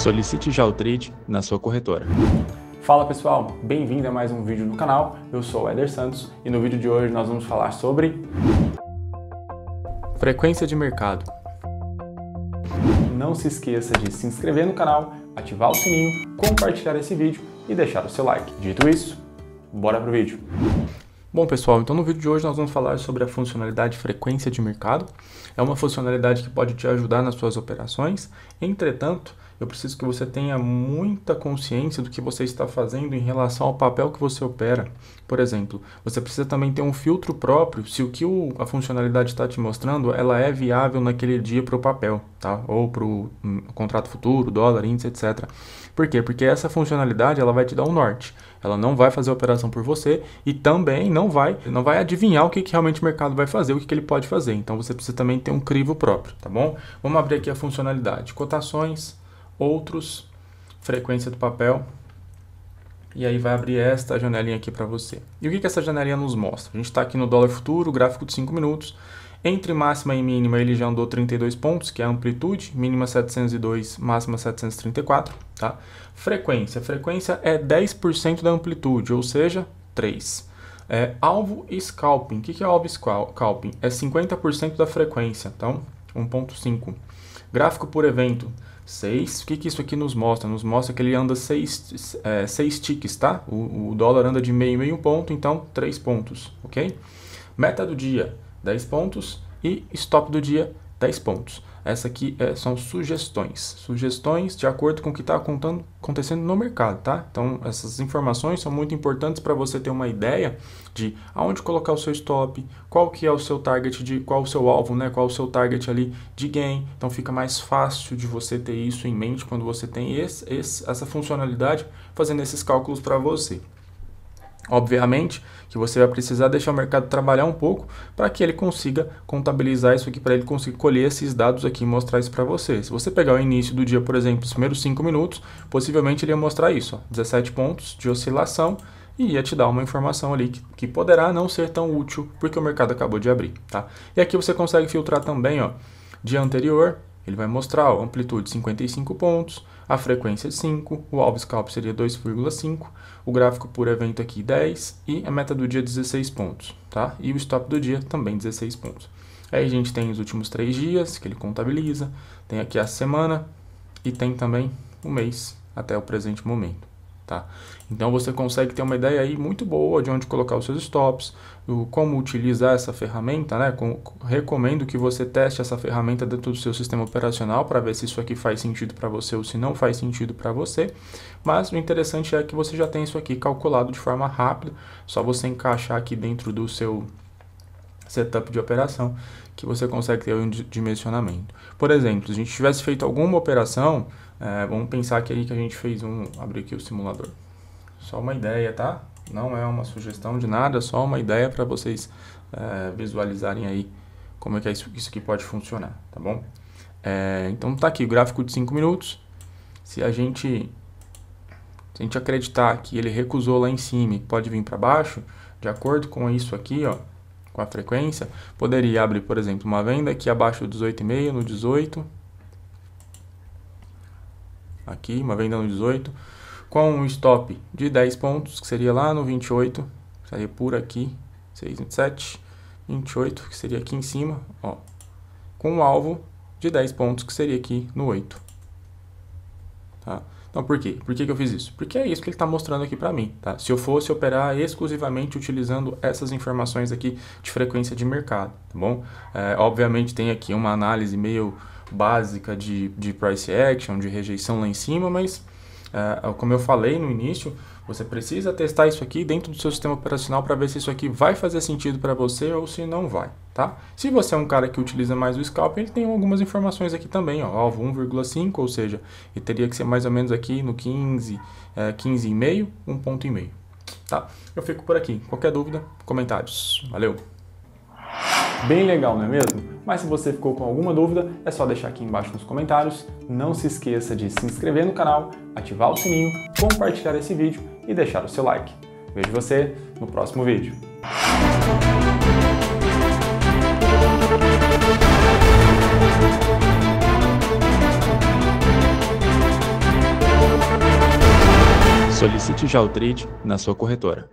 Solicite já o trade na sua corretora. Fala pessoal, bem-vindo a mais um vídeo no canal. Eu sou o Eder Santos e no vídeo de hoje nós vamos falar sobre frequência de mercado. Não se esqueça de se inscrever no canal, ativar o sininho, compartilhar esse vídeo e deixar o seu like. Dito isso, bora pro vídeo. Bom pessoal, então no vídeo de hoje nós vamos falar sobre a funcionalidade frequência de mercado. É uma funcionalidade que pode te ajudar nas suas operações. Entretanto, eu preciso que você tenha muita consciência do que você está fazendo em relação ao papel que você opera. Por exemplo, você precisa também ter um filtro próprio se o que o, a funcionalidade está te mostrando ela é viável naquele dia para o papel, tá? Ou para o um, contrato futuro, dólar, índice, etc. Por quê? Porque essa funcionalidade ela vai te dar um norte. Ela não vai fazer a operação por você e também não vai, não vai adivinhar o que, que realmente o mercado vai fazer, o que, que ele pode fazer. Então você precisa também ter um crivo próprio, tá bom? Vamos abrir aqui a funcionalidade. Cotações outros, frequência do papel, e aí vai abrir esta janelinha aqui para você. E o que, que essa janelinha nos mostra? A gente está aqui no dólar futuro, gráfico de 5 minutos. Entre máxima e mínima, ele já andou 32 pontos, que é a amplitude, mínima 702, máxima 734. Tá? Frequência. Frequência é 10% da amplitude, ou seja, 3. É, alvo scalping. O que, que é alvo scalping? É 50% da frequência, então 1.5. Gráfico por evento. 6, o que, que isso aqui nos mostra? Nos mostra que ele anda 6 é, seis ticks, tá? O, o, dólar anda de meio, meio ponto, então 3 pontos, ok? Meta do dia, 10 pontos e stop do dia, 10 pontos. Essa aqui é, são sugestões. Sugestões de acordo com o que está acontecendo no mercado, tá? Então, essas informações são muito importantes para você ter uma ideia de aonde colocar o seu stop, qual que é o seu target de qual o seu alvo, né? Qual o seu target ali de gain. Então, fica mais fácil de você ter isso em mente quando você tem esse, esse, essa funcionalidade fazendo esses cálculos para você. Obviamente que você vai precisar deixar o mercado trabalhar um pouco para que ele consiga contabilizar isso aqui, para ele conseguir colher esses dados aqui e mostrar isso para você. Se você pegar o início do dia, por exemplo, os primeiros 5 minutos, possivelmente ele ia mostrar isso, ó, 17 pontos de oscilação e ia te dar uma informação ali que, que poderá não ser tão útil porque o mercado acabou de abrir, tá? E aqui você consegue filtrar também, ó, dia anterior, ele vai mostrar a amplitude 55 pontos, a frequência 5, o Alves scalp seria 2,5, o gráfico por evento aqui 10 e a meta do dia 16 pontos, tá? E o stop do dia também 16 pontos. Aí a gente tem os últimos três dias que ele contabiliza, tem aqui a semana e tem também o mês até o presente momento. Tá? Então você consegue ter uma ideia aí muito boa de onde colocar os seus stops, o como utilizar essa ferramenta, né? Com, recomendo que você teste essa ferramenta dentro do seu sistema operacional para ver se isso aqui faz sentido para você ou se não faz sentido para você. Mas o interessante é que você já tem isso aqui calculado de forma rápida, só você encaixar aqui dentro do seu setup de operação que você consegue ter um dimensionamento. Por exemplo, se a gente tivesse feito alguma operação, é, vamos pensar aqui que a gente fez um, abrir aqui o simulador. Só uma ideia, tá? Não é uma sugestão de nada, só uma ideia para vocês é, visualizarem aí como é que é isso, isso que pode funcionar, tá bom? É, então tá aqui o gráfico de 5 minutos. Se a gente se a gente acreditar que ele recusou lá em cima e pode vir para baixo, de acordo com isso aqui, ó, com a frequência, poderia abrir, por exemplo, uma venda aqui abaixo do 18,5, no 18. Aqui, uma venda no 18. Com um stop de 10 pontos, que seria lá no 28. Seria por aqui, 6, 27. 28, que seria aqui em cima, ó. Com um alvo de 10 pontos, que seria aqui no 8. Tá? Então, por quê? Por que, que eu fiz isso? Porque é isso que ele está mostrando aqui para mim. Tá? Se eu fosse operar exclusivamente utilizando essas informações aqui de frequência de mercado, tá bom? É, obviamente tem aqui uma análise meio básica de, de price action, de rejeição lá em cima, mas é, é, como eu falei no início, você precisa testar isso aqui dentro do seu sistema operacional para ver se isso aqui vai fazer sentido para você ou se não vai, tá? Se você é um cara que utiliza mais o Scalp, ele tem algumas informações aqui também, ó, alvo 1,5, ou seja, ele teria que ser mais ou menos aqui no 15, é, 15,5, 1,5, tá? Eu fico por aqui. Qualquer dúvida, comentários. Valeu! Bem legal, não é mesmo? Mas se você ficou com alguma dúvida, é só deixar aqui embaixo nos comentários. Não se esqueça de se inscrever no canal, ativar o sininho, compartilhar esse vídeo e deixar o seu like. Vejo você no próximo vídeo. Solicite já o trade na sua corretora.